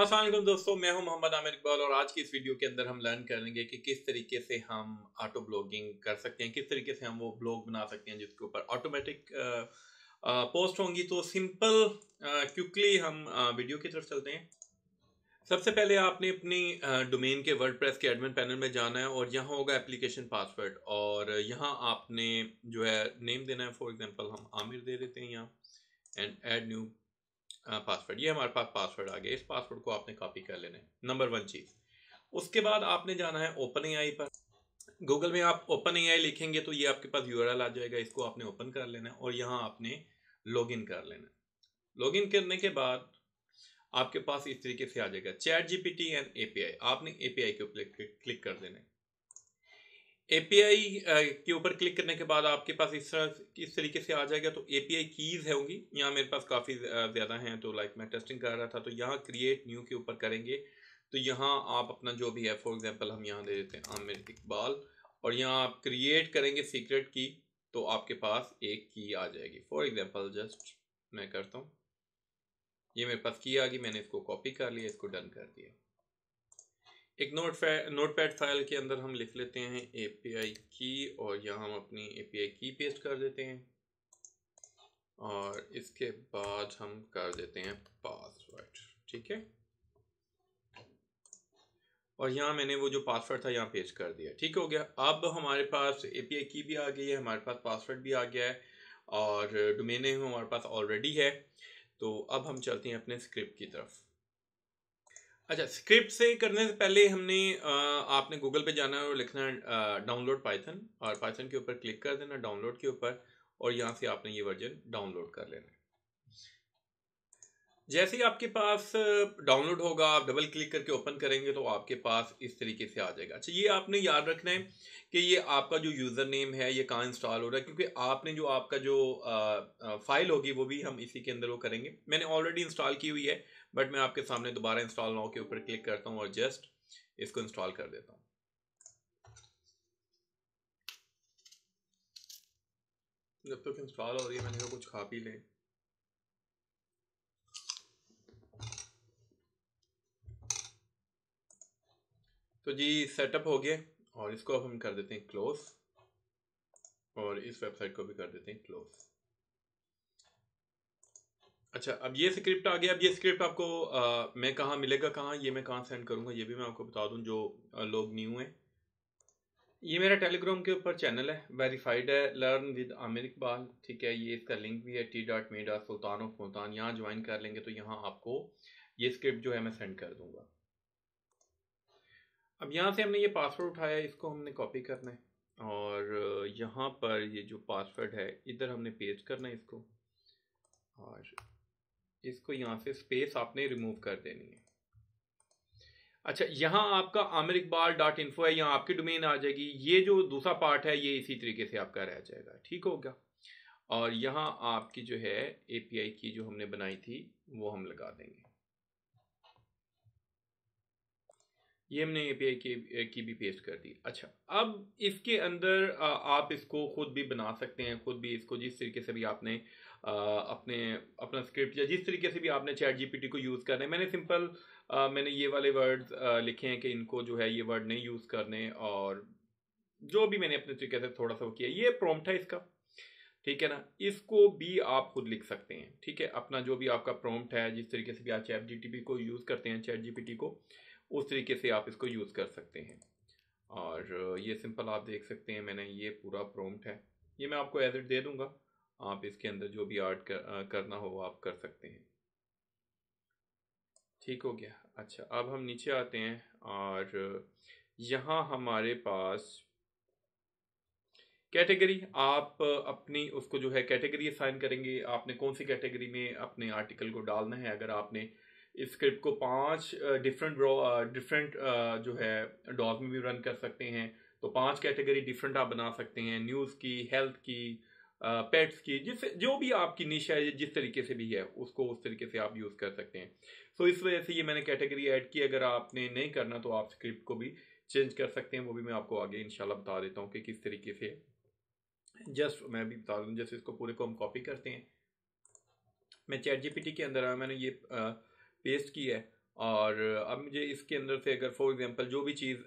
असलम दोस्तों मैं हूं मोहम्मद आमिर इकबाल और आज की इस वीडियो के अंदर हम लर्न करेंगे कि किस तरीके से हम ऑटो ब्लॉगिंग कर सकते हैं किस तरीके से हम वो ब्लॉग बना सकते हैं जिसके ऊपर ऑटोमेटिक पोस्ट होंगी तो सिंपल क्विकली हम वीडियो की तरफ चलते हैं सबसे पहले आपने अपनी डोमेन के वर्ड के एडमिन पैनल में जाना है और यहाँ होगा एप्लीकेशन पासवर्ड और यहाँ आपने जो है नेम देना है फॉर एग्जाम्पल हम आमिर दे देते हैं यहाँ एंड एड न्यू पासवर्ड ये हमारे पास पासवर्ड आ गया इस पासवर्ड को आपने कॉपी कर लेना है नंबर वन चीज़ उसके बाद आपने जाना है ओपन ए पर गूगल में आप ओपन ए लिखेंगे तो ये आपके पास यू आ जाएगा इसको आपने ओपन कर लेना है और यहाँ आपने लॉगिन कर लेना है लॉगिन करने के बाद आपके पास इस तरीके से आ जाएगा चैट जीपीटी एंड एपीआई आपने एपीआई के ऊपर क्लिक कर देना है एपीआई uh, के ऊपर क्लिक करने के बाद आपके पास इस तरह इस तरीके से आ जाएगा तो एपीआई कीज़ होंगी यहाँ मेरे पास काफ़ी uh, ज़्यादा हैं तो लाइक मैं टेस्टिंग कर रहा था तो यहाँ क्रिएट न्यू के ऊपर करेंगे तो यहाँ आप अपना जो भी है फॉर एग्जांपल हम यहाँ दे देते हैं आमिर इकबाल और यहाँ आप क्रिएट करेंगे सीक्रेट की तो आपके पास एक की आ जाएगी फॉर एग्ज़ाम्पल जस्ट मैं करता हूँ ये मेरे पास की आ गई मैंने इसको कॉपी कर लिया इसको डन कर दिया एक नोट नोट पैड फाइल के अंदर हम लिख लेते हैं ए पी आई की और यहाँ हम अपनी ए पी आई की पेस्ट कर देते हैं और इसके बाद हम कर देते हैं पासवर्ड ठीक है और यहाँ मैंने वो जो पासवर्ड था यहाँ पेस्ट कर दिया ठीक हो गया अब हमारे पास ए पी आई की भी आ गई है हमारे पास पासवर्ड भी आ गया है और डोमेन नेम हमारे पास ऑलरेडी है तो अब हम चलते हैं अपने स्क्रिप्ट की तरफ अच्छा स्क्रिप्ट से करने से पहले हमने आपने गूगल पे जाना है और लिखना है डाउनलोड पाइथन और पाइथन के ऊपर क्लिक कर देना डाउनलोड के ऊपर और यहाँ से आपने ये वर्जन डाउनलोड कर लेना है जैसे ही आपके पास डाउनलोड होगा आप डबल क्लिक करके ओपन करेंगे तो आपके पास इस तरीके से आ जाएगा अच्छा ये आपने याद रखना है कि ये आपका जो यूज़र नेम है ये कहाँ इंस्टॉल हो रहा है क्योंकि आपने जो आपका जो आ, आ, फाइल होगी वो भी हम इसी के अंदर वो करेंगे मैंने ऑलरेडी इंस्टॉल की हुई है बट मैं आपके सामने दोबारा इंस्टॉल नाउ के ऊपर क्लिक करता हूँ और जस्ट इसको इंस्टॉल कर देता हूँ जब तक तो इंस्टॉल हो रही है मैंने कहा कुछ खा पी लें तो जी सेटअप हो गया और इसको अब हम कर देते हैं क्लोज और इस वेबसाइट को भी कर देते हैं क्लोज़ अच्छा अब ये स्क्रिप्ट आ गया अब ये स्क्रिप्ट आपको आ, मैं कहाँ मिलेगा कहाँ ये मैं कहाँ सेंड करूँगा ये भी मैं आपको बता दूँ जो लोग न्यू हैं ये मेरा टेलीग्राम के ऊपर चैनल है वेरीफाइड है लर्न विद आमिर इकबाल ठीक है ये इसका लिंक भी है T dot me dot Sultan of Multan यहाँ ज्वाइन कर लेंगे तो यहाँ आपको ये स्क्रिप्ट जो है मैं सेंड कर दूँगा अब यहाँ से हमने ये पासवर्ड उठाया इसको हमने कॉपी करना है और यहाँ पर ये जो पासवर्ड है इधर हमने पेस्ट करना है इसको और इसको यहां से स्पेस आपने रिमूव कर देनी है अच्छा यहाँ आपका आमिर इकबाल डॉट इन्फो है यहाँ आपकी डोमेन आ जाएगी ये जो दूसरा पार्ट है ये इसी तरीके से आपका रह जाएगा ठीक हो गया और यहाँ आपकी जो है एपीआई की जो हमने बनाई थी वो हम लगा देंगे ये हमने ए पी आई की भी पेस्ट कर दी अच्छा अब इसके अंदर आप इसको खुद भी बना सकते हैं खुद भी इसको जिस तरीके से भी आपने अपने अपना स्क्रिप्ट या जिस तरीके से भी आपने चैट जीपीटी को यूज़ करना है मैंने सिंपल मैंने ये वाले वर्ड्स लिखे हैं कि इनको जो है ये वर्ड नहीं यूज़ करने और जो भी मैंने अपने तरीके से थोड़ा सा वो किया ये प्रॉम्प्ट है इसका ठीक है ना इसको भी आप खुद लिख सकते हैं ठीक है अपना जो भी आपका प्रॉम्प्ट है जिस तरीके से भी आप चैट जीटीपी को यूज़ करते हैं चैट टी को उस तरीके से आप इसको यूज़ कर सकते हैं और ये सिंपल आप देख सकते हैं मैंने ये पूरा प्रोम्प्ट है ये मैं आपको एज इट दे दूँगा आप इसके अंदर जो भी आर्ट कर, करना हो आप कर सकते हैं ठीक हो गया अच्छा अब हम नीचे आते हैं और यहाँ हमारे पास कैटेगरी आप अपनी उसको जो है कैटेगरी असाइन करेंगे आपने कौन सी कैटेगरी में अपने आर्टिकल को डालना है अगर आपने स्क्रिप्ट को पांच डिफरेंट डिफरेंट जो है डॉज में भी रन कर सकते हैं तो पांच कैटेगरी डिफरेंट आप बना सकते हैं न्यूज़ की हेल्थ की पेट्स की जिस जो भी आपकी निश है जिस तरीके से भी है उसको उस तरीके से आप यूज़ कर सकते हैं सो so, इस वजह से ये मैंने कैटेगरी ऐड की अगर आपने नहीं करना तो आप स्क्रिप्ट को भी चेंज कर सकते हैं वो भी मैं आपको आगे इंशाल्लाह बता देता हूँ कि किस तरीके से जस्ट मैं भी बता दूँ जैसे इसको पूरे को हम कॉपी करते हैं मैं चैट जी के अंदर आया मैंने ये आ, पेस्ट की है और अब मुझे इसके अंदर से अगर फॉर एग्जांपल जो भी चीज़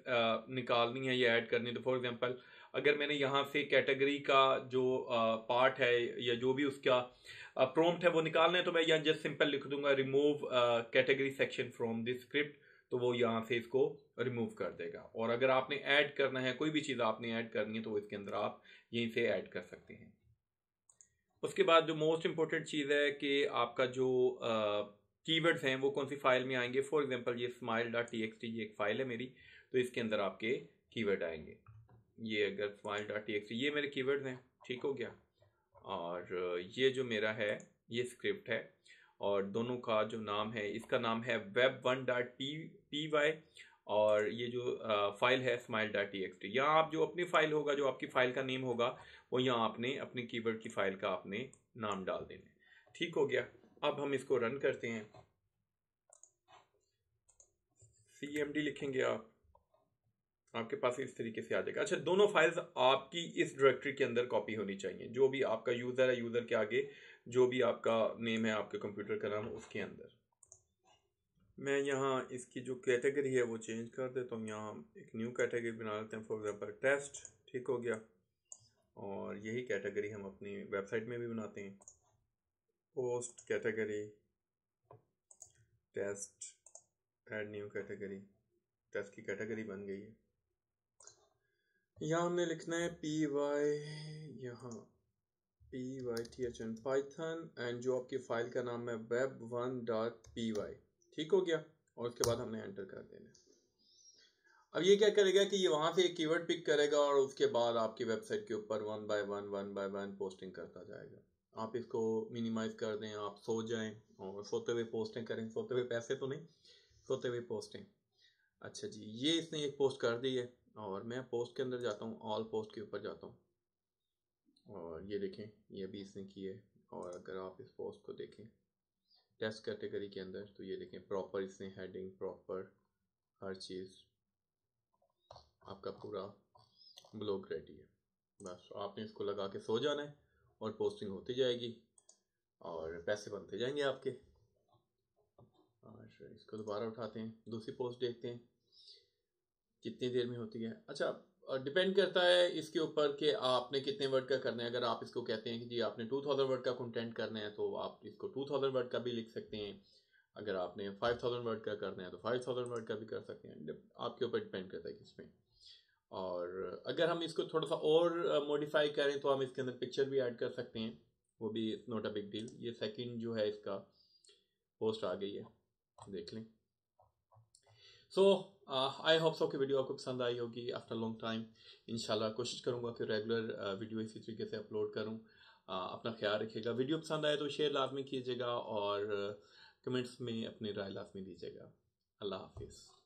निकालनी है या ऐड करनी है तो फॉर एग्जांपल अगर मैंने यहाँ से कैटेगरी का जो पार्ट है या जो भी उसका प्रॉम्प्ट है वो निकालना है तो मैं यहाँ जस्ट सिंपल लिख दूंगा remove category section from this script तो वो यहाँ से इसको रिमूव कर देगा और अगर आपने ऐड करना है कोई भी चीज़ आपने ऐड करनी है तो इसके अंदर आप यहीं से ऐड कर सकते हैं उसके बाद जो मोस्ट इम्पोर्टेंट चीज़ है कि आपका जो कीवर्ड्स हैं वो कौन सी फाइल में आएंगे फॉर एग्जांपल ये smile dot T X T ये एक फ़ाइल है मेरी तो इसके अंदर आपके कीवर्ड आएंगे ये अगर smile dot T X T ये मेरे कीवर्ड हैं ठीक हो गया और ये जो मेरा है ये स्क्रिप्ट है और दोनों का जो नाम है इसका नाम है web one dot T P Y और ये जो फाइल है smile dot T X T यहाँ आप जो अपनी फ़ाइल होगा जो आपकी फ़ाइल का नेम होगा वो यहाँ आपने अपने कीवर्ड की फ़ाइल का आपने नाम डाल देना ठीक हो गया अब हम इसको रन करते हैं सी एम डी लिखेंगे आप आपके पास इस तरीके से आ जाएगा अच्छा दोनों फाइल्स आपकी इस डायरेक्टरी के अंदर कॉपी होनी चाहिए जो भी आपका यूज़र है यूज़र के आगे जो भी आपका नेम है आपके कंप्यूटर का नाम उसके अंदर मैं यहाँ इसकी जो कैटेगरी है वो चेंज कर देता हूँ यहाँ एक न्यू कैटेगरी बना लेते हैं फॉर एग्ज़ाम्पल टेस्ट ठीक हो गया और यही कैटेगरी हम अपनी वेबसाइट में भी बनाते हैं post category test add new category test की category बन गई है यहाँ हमने लिखना है पी वाई यहाँ P Y T H N Python and जो आपकी फाइल का नाम है web one dot P Y ठीक हो गया और उसके बाद हमने एंटर कर देना अब ये क्या करेगा कि ये वहां से एक कीवर्ड पिक करेगा और उसके बाद आपकी वेबसाइट के ऊपर one by one one by one posting करता जाएगा आप इसको मिनिमाइज कर दें आप सो जाएं और सोते हुए पोस्टें करें सोते हुए पैसे तो नहीं सोते हुए पोस्टें अच्छा जी ये इसने एक पोस्ट कर दी है और मैं पोस्ट के अंदर जाता हूँ ऑल पोस्ट के ऊपर जाता हूँ और ये देखें ये भी इसने की है और अगर आप इस पोस्ट को देखें टेस्ट कैटेगरी के अंदर तो ये देखें प्रॉपर इसने हेडिंग प्रॉपर हर चीज़ आपका पूरा ब्लॉग रेडी है बस आपने इसको लगा के सो जाना है और पोस्टिंग होती जाएगी और पैसे बनते जाएंगे आपके और इसको दोबारा उठाते हैं दूसरी पोस्ट देखते हैं कितनी देर में होती है अच्छा डिपेंड करता है इसके ऊपर कि आपने कितने वर्ड का करना है अगर आप इसको कहते हैं कि जी आपने टू थाउजेंड वर्ड का कंटेंट करना है तो आप इसको टू थाउजेंड वर्ड का भी लिख सकते हैं अगर आपने फाइव थाउजेंड वर्ड का करना है तो फाइव थाउजेंड वर्ड का भी कर सकते हैं आपके ऊपर डिपेंड करता है इसमें और अगर हम इसको थोड़ा सा और मॉडिफाई करें तो हम इसके अंदर पिक्चर भी ऐड कर सकते हैं वो भी नोट अ बिग डील ये सेकंड जो है इसका पोस्ट आ गई है देख लें सो आई होप सो कि वीडियो आपको पसंद आई होगी आफ्टर लॉन्ग टाइम इंशाल्लाह कोशिश करूँगा कि रेगुलर वीडियो uh, इसी तरीके से अपलोड करूँ uh, अपना ख्याल रखिएगा वीडियो पसंद आए तो शेयर लाजमी कीजिएगा और कमेंट्स uh, में अपनी राय लाजमी दीजिएगा अल्लाह हाफिज़